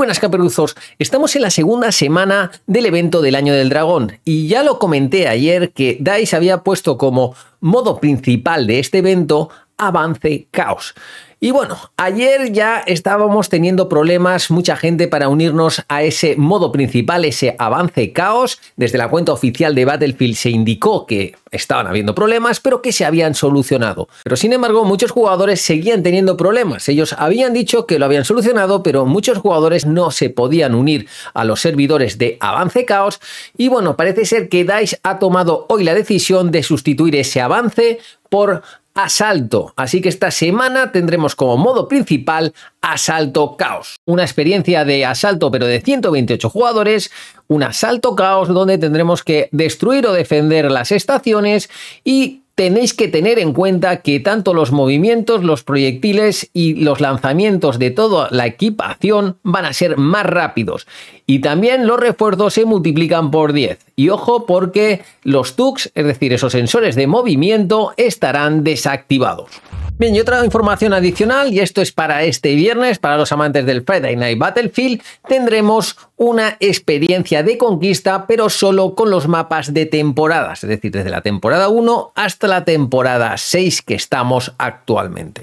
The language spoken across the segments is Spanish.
buenas caperuzos, estamos en la segunda semana del evento del Año del Dragón y ya lo comenté ayer que DICE había puesto como modo principal de este evento avance caos. Y bueno, ayer ya estábamos teniendo problemas mucha gente para unirnos a ese modo principal, ese avance caos. Desde la cuenta oficial de Battlefield se indicó que estaban habiendo problemas, pero que se habían solucionado. Pero sin embargo, muchos jugadores seguían teniendo problemas. Ellos habían dicho que lo habían solucionado, pero muchos jugadores no se podían unir a los servidores de avance caos. Y bueno, parece ser que DICE ha tomado hoy la decisión de sustituir ese avance por Asalto. Así que esta semana tendremos como modo principal Asalto Caos. Una experiencia de asalto pero de 128 jugadores, un asalto caos donde tendremos que destruir o defender las estaciones y tenéis que tener en cuenta que tanto los movimientos, los proyectiles y los lanzamientos de toda la equipación van a ser más rápidos. Y también los refuerzos se multiplican por 10. Y ojo porque los TUX, es decir, esos sensores de movimiento, estarán desactivados. Bien, y otra información adicional, y esto es para este viernes, para los amantes del Friday Night Battlefield, tendremos una experiencia de conquista, pero solo con los mapas de temporadas, es decir, desde la temporada 1 hasta la temporada 6 que estamos actualmente.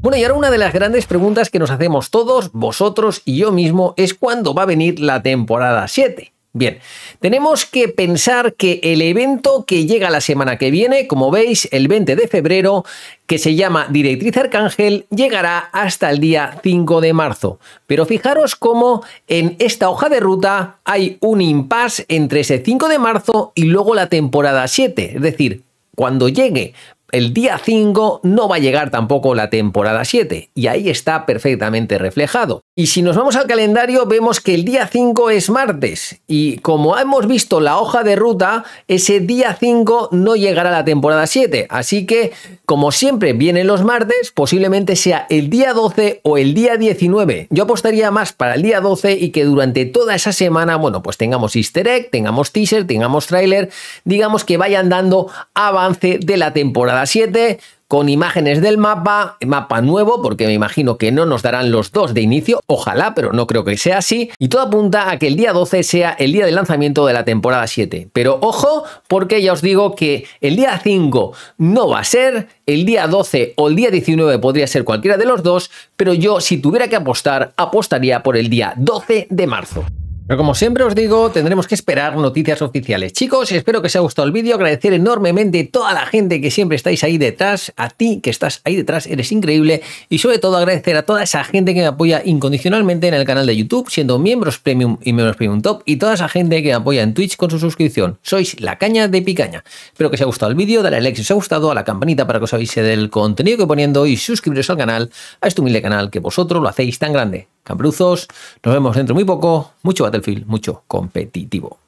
Bueno, y ahora una de las grandes preguntas que nos hacemos todos, vosotros y yo mismo, es cuándo va a venir la temporada 7. Bien, tenemos que pensar que el evento que llega la semana que viene, como veis, el 20 de febrero, que se llama Directriz Arcángel, llegará hasta el día 5 de marzo. Pero fijaros cómo en esta hoja de ruta hay un impasse entre ese 5 de marzo y luego la temporada 7, es decir, cuando llegue el día 5 no va a llegar tampoco la temporada 7 y ahí está perfectamente reflejado. Y si nos vamos al calendario vemos que el día 5 es martes y como hemos visto la hoja de ruta, ese día 5 no llegará la temporada 7, así que como siempre vienen los martes, posiblemente sea el día 12 o el día 19. Yo apostaría más para el día 12 y que durante toda esa semana, bueno, pues tengamos easter egg, tengamos teaser, tengamos trailer, digamos que vayan dando avance de la temporada 7 con imágenes del mapa, mapa nuevo, porque me imagino que no nos darán los dos de inicio, ojalá, pero no creo que sea así, y todo apunta a que el día 12 sea el día de lanzamiento de la temporada 7. Pero ojo, porque ya os digo que el día 5 no va a ser, el día 12 o el día 19 podría ser cualquiera de los dos, pero yo si tuviera que apostar, apostaría por el día 12 de marzo. Pero como siempre os digo, tendremos que esperar noticias oficiales. Chicos, espero que os haya gustado el vídeo. Agradecer enormemente a toda la gente que siempre estáis ahí detrás. A ti que estás ahí detrás, eres increíble. Y sobre todo agradecer a toda esa gente que me apoya incondicionalmente en el canal de YouTube, siendo miembros Premium y miembros Premium Top. Y toda esa gente que me apoya en Twitch con su suscripción. Sois la caña de picaña. Espero que os haya gustado el vídeo. Dale a like si os ha gustado, a la campanita para que os avise del contenido que poniendo y suscribiros al canal, a este humilde canal que vosotros lo hacéis tan grande. Cambruzos, nos vemos dentro muy poco, mucho Battlefield, mucho competitivo.